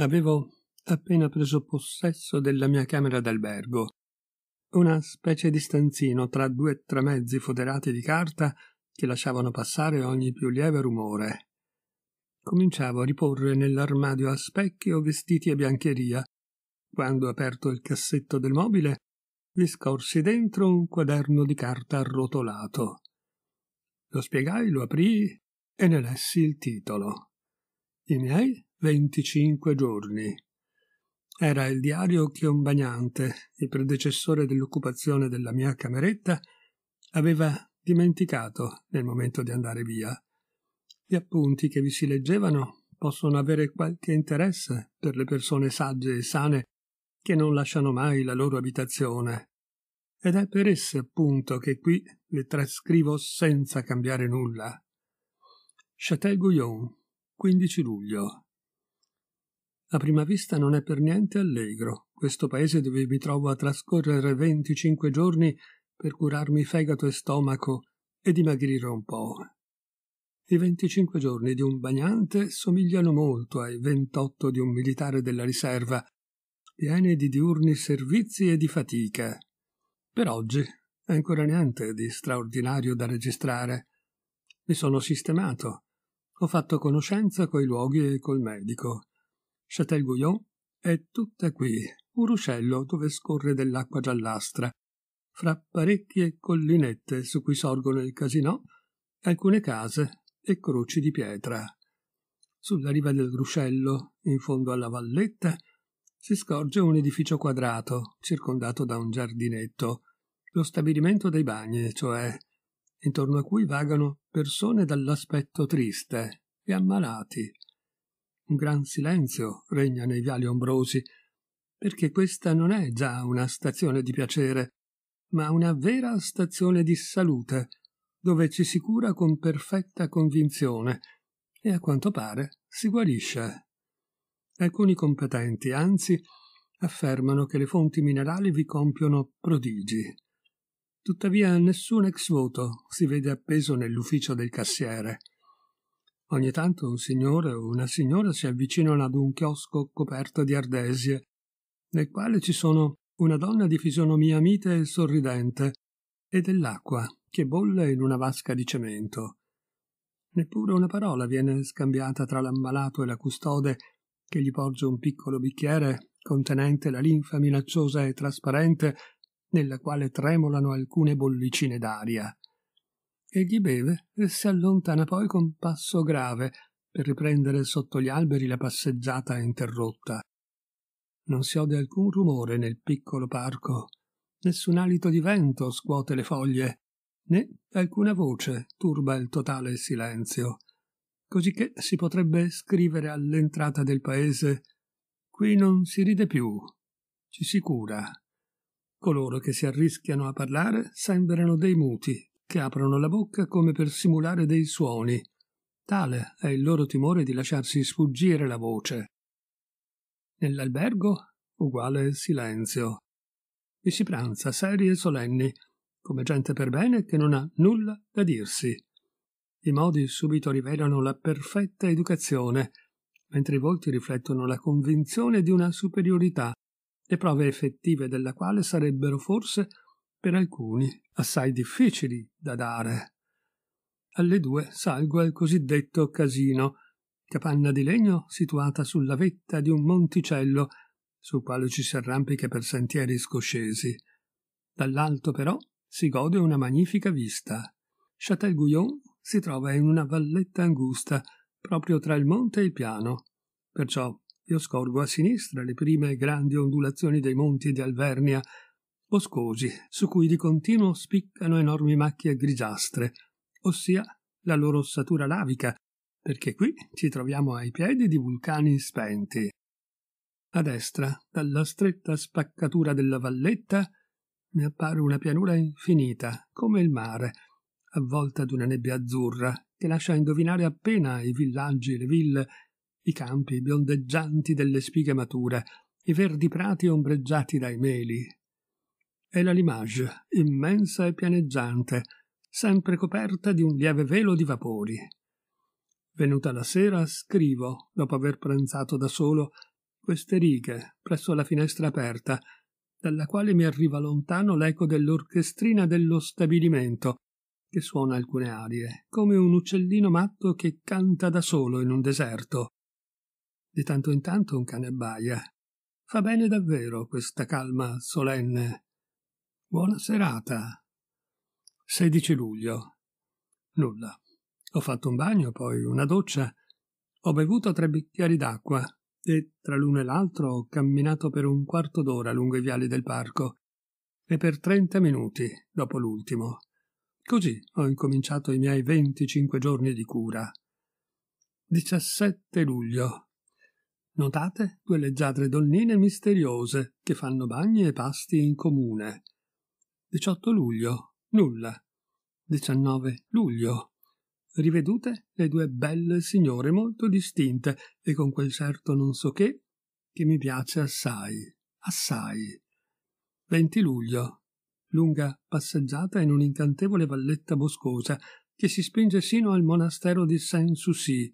Avevo appena preso possesso della mia camera d'albergo, una specie di stanzino tra due tramezzi foderati di carta che lasciavano passare ogni più lieve rumore. Cominciavo a riporre nell'armadio a specchio vestiti e biancheria, quando aperto il cassetto del mobile vi scorsi dentro un quaderno di carta arrotolato. Lo spiegai, lo aprii e ne lessi il titolo. I miei 25 giorni. Era il diario che un bagnante, il predecessore dell'occupazione della mia cameretta, aveva dimenticato nel momento di andare via. Gli appunti che vi si leggevano possono avere qualche interesse per le persone sagge e sane che non lasciano mai la loro abitazione. Ed è per esse appunto che qui le trascrivo senza cambiare nulla. Châtel Gouillon, 15 luglio a prima vista non è per niente allegro. Questo paese dove mi trovo a trascorrere 25 giorni per curarmi fegato e stomaco e dimagrire un po'. I 25 giorni di un bagnante somigliano molto ai 28 di un militare della riserva, pieni di diurni servizi e di fatica. Per oggi è ancora niente di straordinario da registrare. Mi sono sistemato. Ho fatto conoscenza coi luoghi e col medico Châtel-Goyon è tutta qui, un ruscello dove scorre dell'acqua giallastra, fra parecchie collinette su cui sorgono il casino, alcune case e croci di pietra. Sulla riva del ruscello, in fondo alla valletta, si scorge un edificio quadrato, circondato da un giardinetto, lo stabilimento dei bagni, cioè, intorno a cui vagano persone dall'aspetto triste e ammalati, un gran silenzio regna nei viali ombrosi, perché questa non è già una stazione di piacere, ma una vera stazione di salute, dove ci si cura con perfetta convinzione e a quanto pare si guarisce. Alcuni competenti, anzi, affermano che le fonti minerali vi compiono prodigi. Tuttavia nessun ex voto si vede appeso nell'ufficio del cassiere. Ogni tanto un signore o una signora si avvicinano ad un chiosco coperto di ardesie, nel quale ci sono una donna di fisionomia mite e sorridente e dell'acqua che bolle in una vasca di cemento. Neppure una parola viene scambiata tra l'ammalato e la custode che gli porge un piccolo bicchiere contenente la linfa minacciosa e trasparente nella quale tremolano alcune bollicine d'aria. Egli beve e si allontana poi con passo grave per riprendere sotto gli alberi la passeggiata interrotta. Non si ode alcun rumore nel piccolo parco, nessun alito di vento scuote le foglie, né alcuna voce turba il totale silenzio, cosicché si potrebbe scrivere all'entrata del paese Qui non si ride più, ci si cura. Coloro che si arrischiano a parlare sembrano dei muti, che aprono la bocca come per simulare dei suoni. Tale è il loro timore di lasciarsi sfuggire la voce. Nell'albergo uguale silenzio. Vi si pranza seri e solenni, come gente per bene che non ha nulla da dirsi. I modi subito rivelano la perfetta educazione, mentre i volti riflettono la convinzione di una superiorità, le prove effettive della quale sarebbero forse per alcuni assai difficili da dare. Alle due salgo al cosiddetto casino, capanna di legno situata sulla vetta di un monticello sul quale ci si arrampica per sentieri scoscesi. Dall'alto però si gode una magnifica vista. Châtel-Gouillon si trova in una valletta angusta proprio tra il monte e il piano, perciò io scorgo a sinistra le prime grandi ondulazioni dei monti di Alvernia boscosi, su cui di continuo spiccano enormi macchie grigiastre, ossia la loro ossatura lavica, perché qui ci troviamo ai piedi di vulcani spenti. A destra, dalla stretta spaccatura della valletta, mi appare una pianura infinita, come il mare, avvolta una nebbia azzurra che lascia indovinare appena i villaggi e le ville, i campi biondeggianti delle spighe mature, i verdi prati ombreggiati dai meli, e la Limage, immensa e pianeggiante, sempre coperta di un lieve velo di vapori. Venuta la sera, scrivo, dopo aver pranzato da solo, queste righe presso la finestra aperta, dalla quale mi arriva lontano l'eco dell'orchestrina dello stabilimento, che suona alcune arie, come un uccellino matto che canta da solo in un deserto. Di tanto in tanto un cane abbaia. Fa bene davvero questa calma solenne Buona serata. 16 luglio. Nulla. Ho fatto un bagno, poi una doccia. Ho bevuto tre bicchieri d'acqua e tra l'uno e l'altro ho camminato per un quarto d'ora lungo i viali del parco e per 30 minuti dopo l'ultimo. Così ho incominciato i miei 25 giorni di cura. 17 luglio. Notate due leggiadre donnine misteriose che fanno bagni e pasti in comune. 18 luglio, nulla. 19 luglio. Rivedute le due belle signore molto distinte e con quel certo non so che che mi piace assai, assai. 20 luglio. Lunga passeggiata in un'incantevole valletta boscosa che si spinge sino al monastero di Saint-Soucy.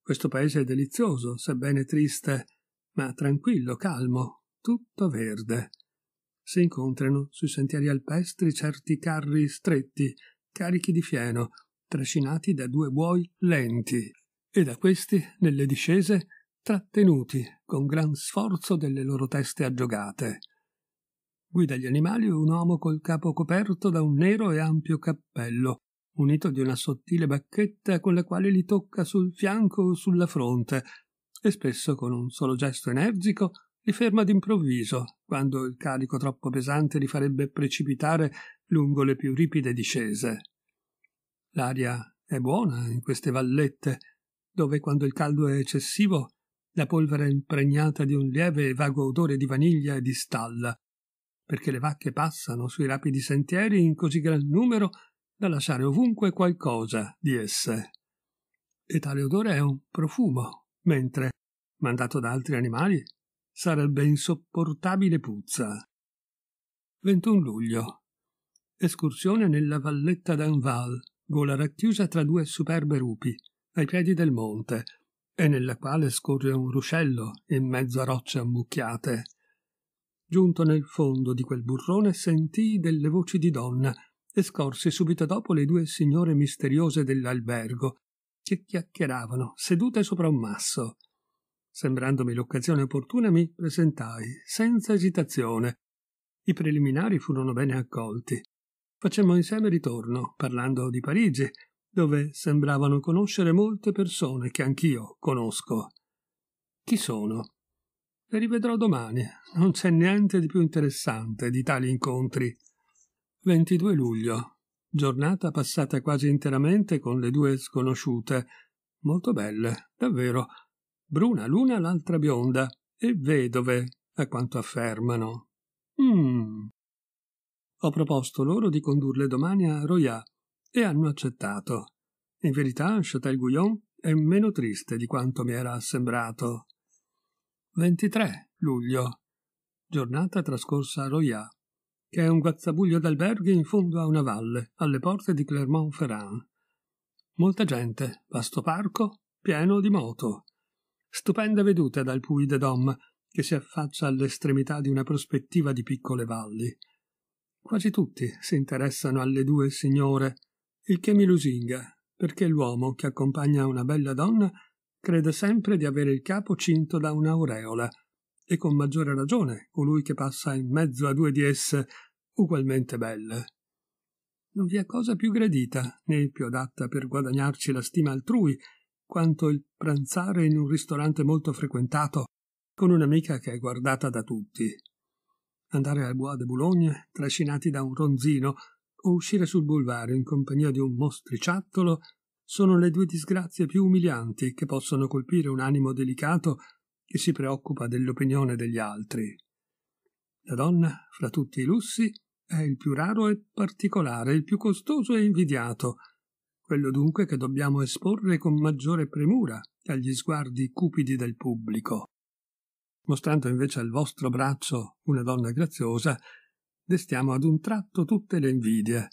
Questo paese è delizioso, sebbene triste, ma tranquillo, calmo, tutto verde si incontrano sui sentieri alpestri certi carri stretti, carichi di fieno, trascinati da due buoi lenti, e da questi, nelle discese, trattenuti con gran sforzo delle loro teste aggiogate. Guida gli animali un uomo col capo coperto da un nero e ampio cappello, unito di una sottile bacchetta con la quale li tocca sul fianco o sulla fronte, e spesso con un solo gesto energico li ferma d'improvviso, quando il carico troppo pesante li farebbe precipitare lungo le più ripide discese. L'aria è buona in queste vallette, dove quando il caldo è eccessivo la polvere è impregnata di un lieve e vago odore di vaniglia e di stalla, perché le vacche passano sui rapidi sentieri in così gran numero da lasciare ovunque qualcosa di esse. E tale odore è un profumo, mentre, mandato da altri animali, sarebbe insopportabile puzza. 21 luglio. Escursione nella valletta d'Anval, gola racchiusa tra due superbe rupi, ai piedi del monte, e nella quale scorre un ruscello in mezzo a rocce ammucchiate. Giunto nel fondo di quel burrone sentii delle voci di donna e scorsi subito dopo le due signore misteriose dell'albergo che chiacchieravano sedute sopra un masso. Sembrandomi l'occasione opportuna mi presentai, senza esitazione. I preliminari furono bene accolti. Facemmo insieme ritorno, parlando di Parigi, dove sembravano conoscere molte persone che anch'io conosco. Chi sono? Le rivedrò domani. Non c'è niente di più interessante di tali incontri. 22 luglio. Giornata passata quasi interamente con le due sconosciute. Molto belle, davvero bruna l'una l'altra bionda, e vedove, a quanto affermano. Mm. Ho proposto loro di condurle domani a Royat e hanno accettato. In verità, Châtel Guyon è meno triste di quanto mi era sembrato. 23 luglio. Giornata trascorsa a Royat, che è un guazzabuglio d'alberghi in fondo a una valle, alle porte di Clermont-Ferrand. Molta gente, vasto parco, pieno di moto stupenda veduta dal Puy de Dom, che si affaccia all'estremità di una prospettiva di piccole valli. Quasi tutti si interessano alle due signore, il che mi lusinga, perché l'uomo che accompagna una bella donna crede sempre di avere il capo cinto da un'aureola, e con maggiore ragione colui che passa in mezzo a due di esse ugualmente belle. Non vi è cosa più gradita, né più adatta per guadagnarci la stima altrui, quanto il pranzare in un ristorante molto frequentato con un'amica che è guardata da tutti. Andare al Bois de Boulogne trascinati da un ronzino o uscire sul boulevard in compagnia di un mostriciattolo sono le due disgrazie più umilianti che possono colpire un animo delicato che si preoccupa dell'opinione degli altri. La donna, fra tutti i lussi, è il più raro e particolare, il più costoso e invidiato, quello dunque che dobbiamo esporre con maggiore premura agli sguardi cupidi del pubblico. Mostrando invece al vostro braccio una donna graziosa, destiamo ad un tratto tutte le invidie.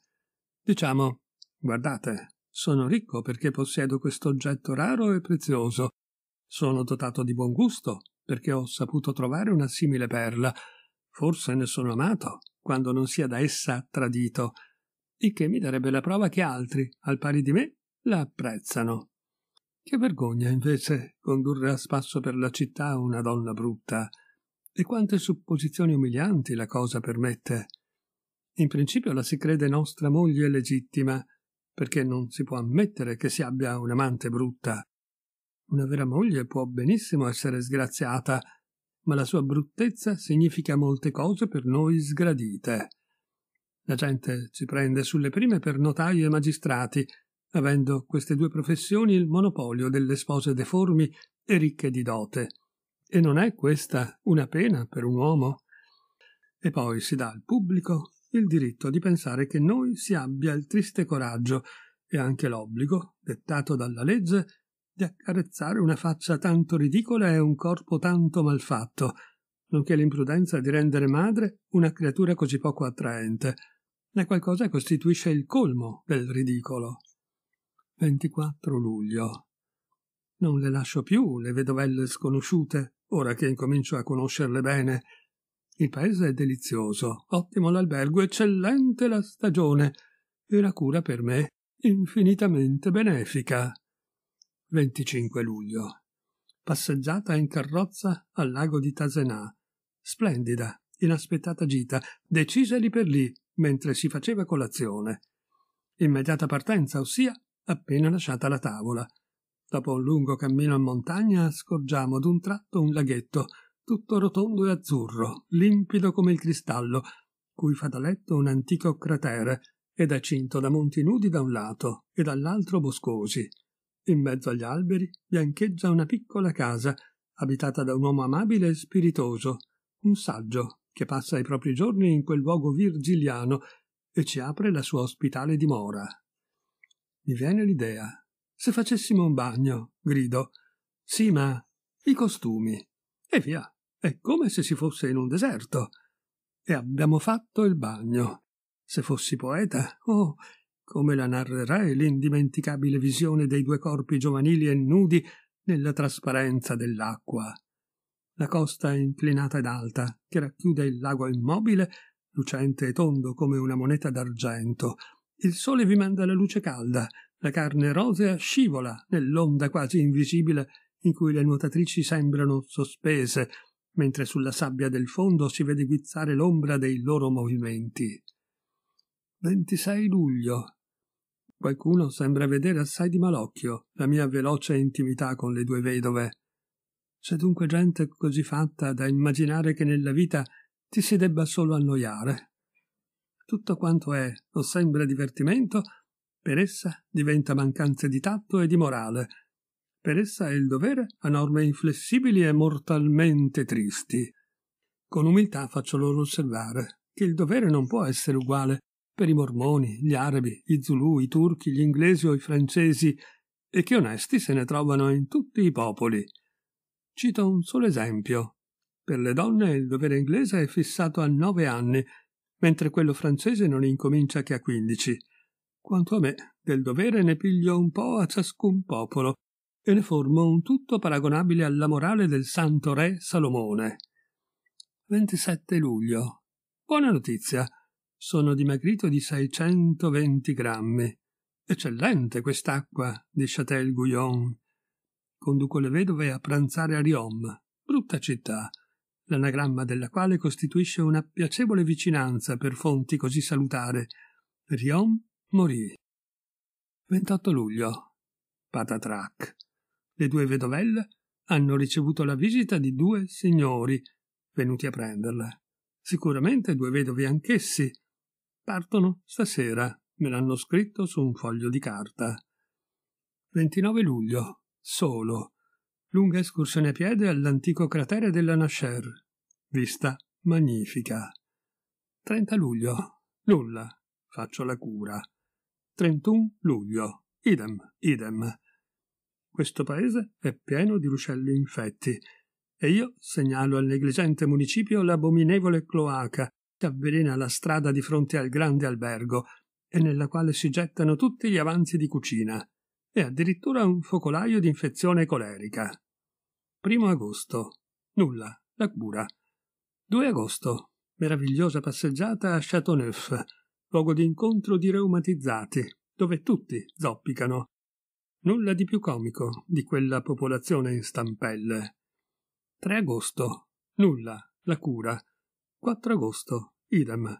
Diciamo, guardate, sono ricco perché possiedo questo oggetto raro e prezioso, sono dotato di buon gusto perché ho saputo trovare una simile perla, forse ne sono amato quando non sia da essa tradito, il che mi darebbe la prova che altri, al pari di me, la apprezzano. Che vergogna, invece, condurre a spasso per la città una donna brutta. E quante supposizioni umilianti la cosa permette. In principio la si crede nostra moglie legittima, perché non si può ammettere che si abbia un'amante brutta. Una vera moglie può benissimo essere sgraziata, ma la sua bruttezza significa molte cose per noi sgradite. La gente ci prende sulle prime per notai e magistrati, avendo queste due professioni il monopolio delle spose deformi e ricche di dote. E non è questa una pena per un uomo? E poi si dà al pubblico il diritto di pensare che noi si abbia il triste coraggio e anche l'obbligo, dettato dalla legge, di accarezzare una faccia tanto ridicola e un corpo tanto malfatto, nonché l'imprudenza di rendere madre una creatura così poco attraente è qualcosa che costituisce il colmo del ridicolo. 24 luglio. Non le lascio più le vedovelle sconosciute, ora che incomincio a conoscerle bene. Il paese è delizioso, ottimo l'albergo, eccellente la stagione e la cura per me infinitamente benefica. 25 luglio. Passeggiata in carrozza al lago di Tasenà. Splendida, inaspettata gita, decisa lì per lì, mentre si faceva colazione. Immediata partenza, ossia appena lasciata la tavola. Dopo un lungo cammino in montagna scorgiamo ad un tratto un laghetto, tutto rotondo e azzurro, limpido come il cristallo, cui fa da letto un antico cratere, ed è cinto da monti nudi da un lato e dall'altro boscosi. In mezzo agli alberi biancheggia una piccola casa, abitata da un uomo amabile e spiritoso, un saggio che passa i propri giorni in quel luogo virgiliano e ci apre la sua ospitale dimora. Mi viene l'idea. Se facessimo un bagno, grido. Sì, ma i costumi. E via. È come se si fosse in un deserto. E abbiamo fatto il bagno. Se fossi poeta, oh, come la narrerei l'indimenticabile visione dei due corpi giovanili e nudi nella trasparenza dell'acqua la costa è inclinata ed alta, che racchiude il lago immobile, lucente e tondo come una moneta d'argento. Il sole vi manda la luce calda, la carne rosea scivola nell'onda quasi invisibile in cui le nuotatrici sembrano sospese, mentre sulla sabbia del fondo si vede guizzare l'ombra dei loro movimenti. 26 luglio. Qualcuno sembra vedere assai di malocchio la mia veloce intimità con le due vedove. C'è dunque gente così fatta da immaginare che nella vita ti si debba solo annoiare. Tutto quanto è o sembra divertimento, per essa diventa mancanza di tatto e di morale. Per essa è il dovere a norme inflessibili e mortalmente tristi. Con umiltà faccio loro osservare che il dovere non può essere uguale per i mormoni, gli arabi, i zulù, i turchi, gli inglesi o i francesi, e che onesti se ne trovano in tutti i popoli Cito un solo esempio. Per le donne il dovere inglese è fissato a nove anni, mentre quello francese non incomincia che a quindici. Quanto a me, del dovere ne piglio un po' a ciascun popolo e ne formo un tutto paragonabile alla morale del santo re Salomone. 27 luglio. Buona notizia. Sono dimagrito di 620 grammi. Eccellente quest'acqua di Châtel Guyon. Conduco le vedove a pranzare a Riom, brutta città, l'anagramma della quale costituisce una piacevole vicinanza per fonti così salutare. Riom morì. 28 luglio. Patatrac. Le due vedovelle hanno ricevuto la visita di due signori venuti a prenderla. Sicuramente due vedovi anch'essi. Partono stasera, me l'hanno scritto su un foglio di carta. 29 luglio solo. Lunga escursione a piedi all'antico cratere della Nasher. Vista magnifica. 30 luglio. Nulla. Faccio la cura. 31 luglio. Idem, idem. Questo paese è pieno di ruscelli infetti e io segnalo al negligente municipio l'abominevole cloaca che avvelena la strada di fronte al grande albergo e nella quale si gettano tutti gli avanzi di cucina e addirittura un focolaio di infezione colerica. 1 agosto. Nulla, la cura. 2 agosto. Meravigliosa passeggiata a Chateauneuf, luogo di incontro di reumatizzati, dove tutti zoppicano. Nulla di più comico di quella popolazione in stampelle. 3 agosto. Nulla, la cura. 4 agosto. Idem.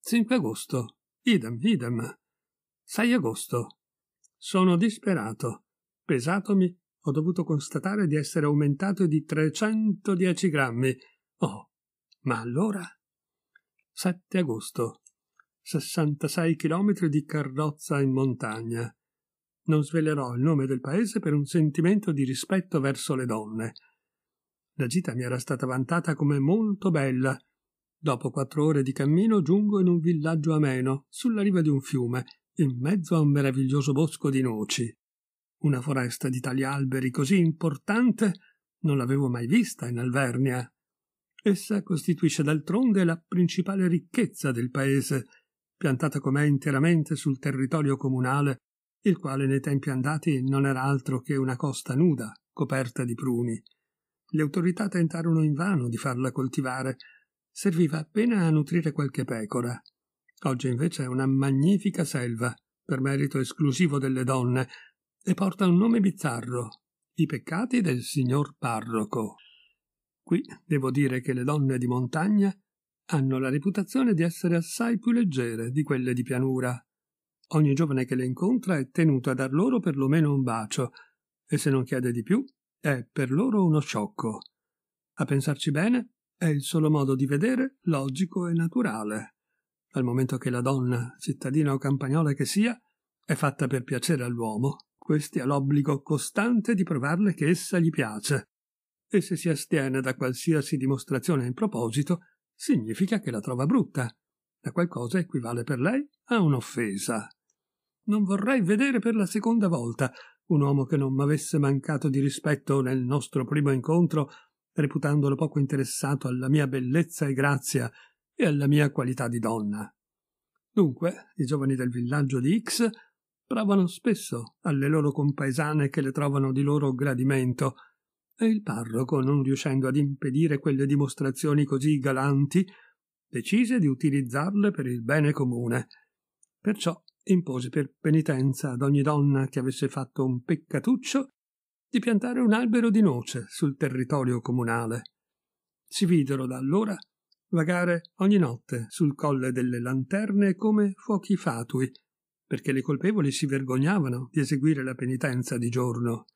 5 agosto. Idem, idem. 6 agosto. Sono disperato. Pesatomi, ho dovuto constatare di essere aumentato di 310 grammi. Oh, ma allora? 7 agosto. 66 chilometri di carrozza in montagna. Non svelerò il nome del paese per un sentimento di rispetto verso le donne. La gita mi era stata vantata come molto bella. Dopo quattro ore di cammino giungo in un villaggio ameno, sulla riva di un fiume, in mezzo a un meraviglioso bosco di noci. Una foresta di tali alberi così importante non l'avevo mai vista in Alvernia. Essa costituisce d'altronde la principale ricchezza del paese, piantata com'è interamente sul territorio comunale, il quale nei tempi andati non era altro che una costa nuda, coperta di pruni. Le autorità tentarono invano di farla coltivare, serviva appena a nutrire qualche pecora. Oggi invece è una magnifica selva, per merito esclusivo delle donne, e porta un nome bizzarro, i peccati del signor parroco. Qui devo dire che le donne di montagna hanno la reputazione di essere assai più leggere di quelle di pianura. Ogni giovane che le incontra è tenuto a dar loro perlomeno un bacio, e se non chiede di più, è per loro uno sciocco. A pensarci bene, è il solo modo di vedere logico e naturale dal momento che la donna, cittadina o campagnola che sia, è fatta per piacere all'uomo, questi ha l'obbligo costante di provarle che essa gli piace. E se si astiene da qualsiasi dimostrazione in proposito, significa che la trova brutta. La qualcosa equivale per lei a un'offesa. Non vorrei vedere per la seconda volta un uomo che non m'avesse mancato di rispetto nel nostro primo incontro, reputandolo poco interessato alla mia bellezza e grazia e alla mia qualità di donna. Dunque, i giovani del villaggio di X provano spesso alle loro compaesane che le trovano di loro gradimento, e il parroco, non riuscendo ad impedire quelle dimostrazioni così galanti, decise di utilizzarle per il bene comune. Perciò impose per penitenza ad ogni donna che avesse fatto un peccatuccio di piantare un albero di noce sul territorio comunale. Si videro da allora vagare ogni notte sul colle delle lanterne come fuochi fatui, perché le colpevoli si vergognavano di eseguire la penitenza di giorno.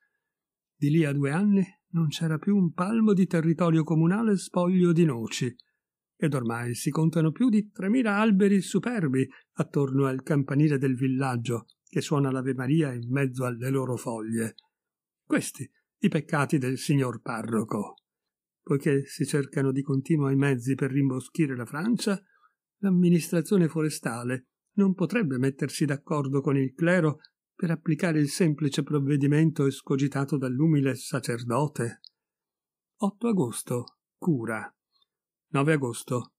Di lì a due anni non c'era più un palmo di territorio comunale spoglio di noci, ed ormai si contano più di tremila alberi superbi attorno al campanile del villaggio che suona l'Ave Maria in mezzo alle loro foglie. Questi i peccati del signor parroco. Poiché si cercano di continuo i mezzi per rimboschire la Francia, l'amministrazione forestale non potrebbe mettersi d'accordo con il clero per applicare il semplice provvedimento escogitato dall'umile sacerdote. 8 agosto. Cura. 9 agosto.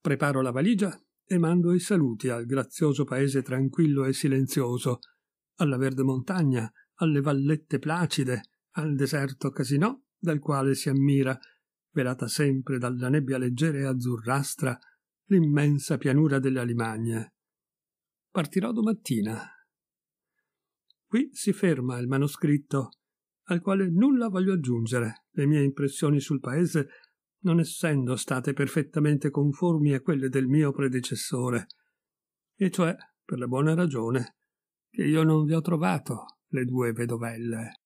Preparo la valigia e mando i saluti al grazioso paese tranquillo e silenzioso, alla verde montagna, alle vallette placide, al deserto casinò dal quale si ammira velata sempre dalla nebbia leggera e azzurrastra, l'immensa pianura della Limagna. Partirò domattina. Qui si ferma il manoscritto, al quale nulla voglio aggiungere. Le mie impressioni sul paese, non essendo state perfettamente conformi a quelle del mio predecessore, e cioè per la buona ragione che io non vi ho trovato le due vedovelle.